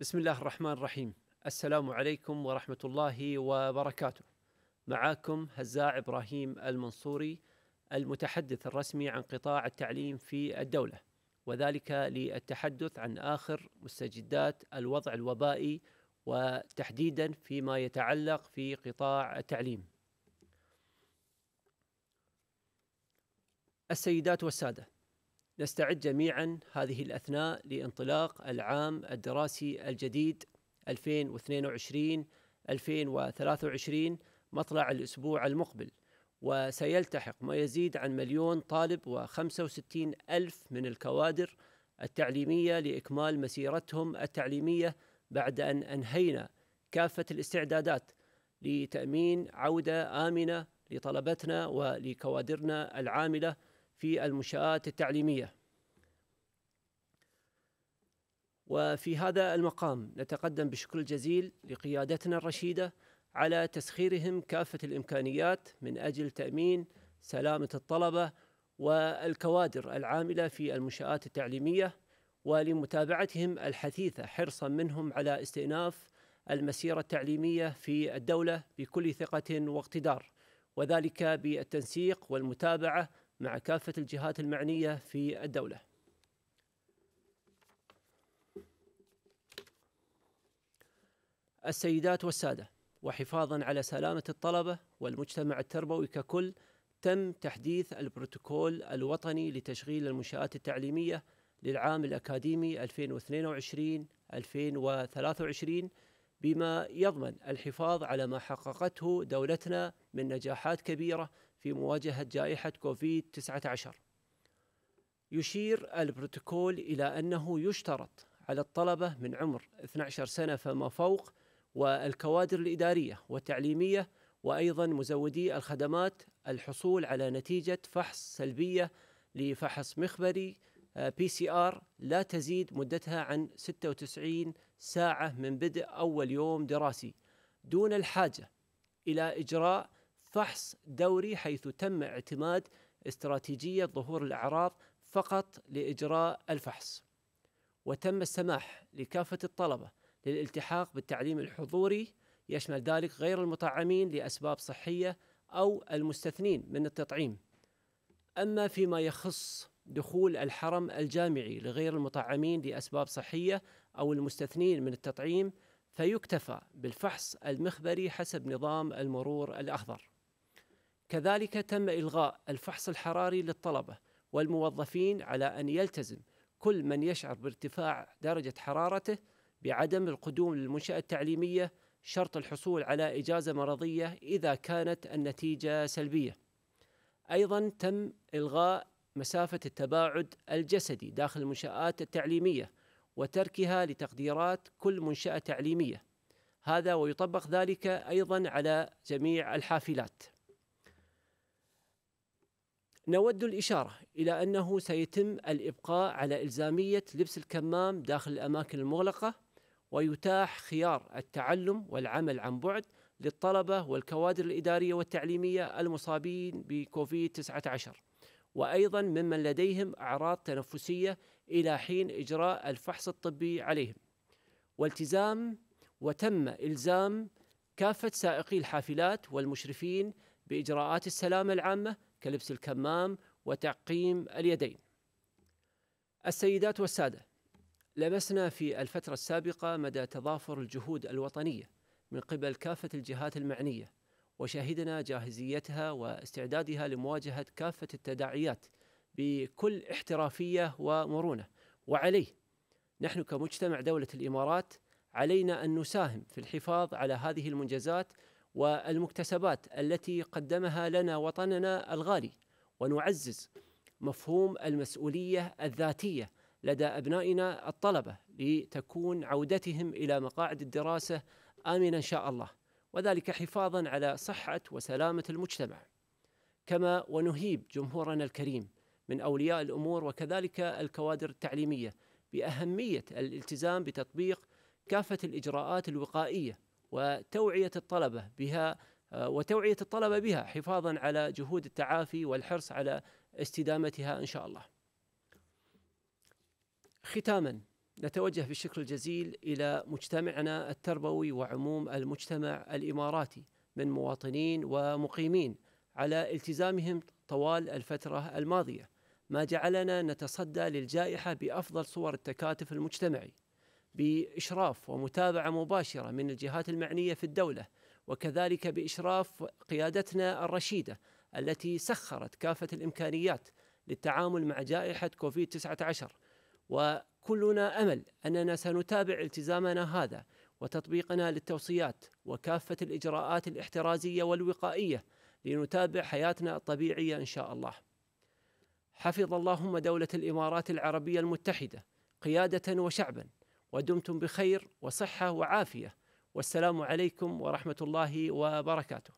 بسم الله الرحمن الرحيم السلام عليكم ورحمة الله وبركاته معاكم هزاع إبراهيم المنصوري المتحدث الرسمي عن قطاع التعليم في الدولة وذلك للتحدث عن آخر مستجدات الوضع الوبائي وتحديدا فيما يتعلق في قطاع التعليم السيدات والسادة نستعد جميعا هذه الاثناء لانطلاق العام الدراسي الجديد 2022 2023 مطلع الاسبوع المقبل وسيلتحق ما يزيد عن مليون طالب و65 ألف من الكوادر التعليمية لإكمال مسيرتهم التعليمية بعد أن أنهينا كافة الاستعدادات لتأمين عودة آمنة لطلبتنا ولكوادرنا العاملة في المنشآت التعليمية وفي هذا المقام نتقدم بشكر الجزيل لقيادتنا الرشيده على تسخيرهم كافه الامكانيات من اجل تامين سلامه الطلبه والكوادر العامله في المنشات التعليميه ولمتابعتهم الحثيثه حرصا منهم على استئناف المسيره التعليميه في الدوله بكل ثقه واقتدار وذلك بالتنسيق والمتابعه مع كافه الجهات المعنيه في الدوله السيدات والساده وحفاظا على سلامه الطلبه والمجتمع التربوي ككل تم تحديث البروتوكول الوطني لتشغيل المنشآت التعليمية للعام الأكاديمي 2022-2023 بما يضمن الحفاظ على ما حققته دولتنا من نجاحات كبيرة في مواجهة جائحة كوفيد-19 يشير البروتوكول إلى أنه يشترط على الطلبة من عمر 12 سنة فما فوق والكوادر الإدارية والتعليمية وأيضا مزودي الخدمات الحصول على نتيجة فحص سلبية لفحص مخبري بي سي ار لا تزيد مدتها عن 96 ساعة من بدء أول يوم دراسي دون الحاجة إلى إجراء فحص دوري حيث تم اعتماد استراتيجية ظهور الأعراض فقط لإجراء الفحص وتم السماح لكافة الطلبة للالتحاق بالتعليم الحضوري يشمل ذلك غير المطعمين لأسباب صحية أو المستثنين من التطعيم أما فيما يخص دخول الحرم الجامعي لغير المطعمين لأسباب صحية أو المستثنين من التطعيم فيكتفى بالفحص المخبري حسب نظام المرور الأخضر كذلك تم إلغاء الفحص الحراري للطلبة والموظفين على أن يلتزم كل من يشعر بارتفاع درجة حرارته بعدم القدوم للمنشأة التعليمية شرط الحصول على إجازة مرضية إذا كانت النتيجة سلبية. أيضا تم إلغاء مسافة التباعد الجسدي داخل المنشآت التعليمية وتركها لتقديرات كل منشأة تعليمية. هذا ويطبق ذلك أيضا على جميع الحافلات. نود الإشارة إلى أنه سيتم الإبقاء على إلزامية لبس الكمام داخل الأماكن المغلقة ويتاح خيار التعلم والعمل عن بعد للطلبة والكوادر الإدارية والتعليمية المصابين بكوفيد 19 وأيضا ممن لديهم أعراض تنفسية إلى حين إجراء الفحص الطبي عليهم والتزام وتم إلزام كافة سائقي الحافلات والمشرفين بإجراءات السلامة العامة كلبس الكمام وتعقيم اليدين السيدات والسادة لمسنا في الفترة السابقة مدى تضافر الجهود الوطنية من قبل كافة الجهات المعنية وشاهدنا جاهزيتها واستعدادها لمواجهة كافة التداعيات بكل احترافية ومرونة وعليه نحن كمجتمع دولة الإمارات علينا أن نساهم في الحفاظ على هذه المنجزات والمكتسبات التي قدمها لنا وطننا الغالي ونعزز مفهوم المسؤولية الذاتية لدى أبنائنا الطلبة لتكون عودتهم إلى مقاعد الدراسة آمنة إن شاء الله وذلك حفاظا على صحة وسلامة المجتمع كما ونهيب جمهورنا الكريم من أولياء الأمور وكذلك الكوادر التعليمية بأهمية الالتزام بتطبيق كافة الإجراءات الوقائية وتوعية الطلبة بها آه، وتوعية الطلبة بها حفاظا على جهود التعافي والحرص على استدامتها إن شاء الله ختاما نتوجه بالشكر الجزيل الى مجتمعنا التربوي وعموم المجتمع الاماراتي من مواطنين ومقيمين على التزامهم طوال الفتره الماضيه ما جعلنا نتصدى للجائحه بافضل صور التكاتف المجتمعي باشراف ومتابعه مباشره من الجهات المعنيه في الدوله وكذلك باشراف قيادتنا الرشيده التي سخرت كافه الامكانيات للتعامل مع جائحه كوفيد 19 وكلنا امل اننا سنتابع التزامنا هذا وتطبيقنا للتوصيات وكافه الاجراءات الاحترازيه والوقائيه لنتابع حياتنا الطبيعيه ان شاء الله. حفظ اللهم دوله الامارات العربيه المتحده قياده وشعبا ودمتم بخير وصحه وعافيه والسلام عليكم ورحمه الله وبركاته.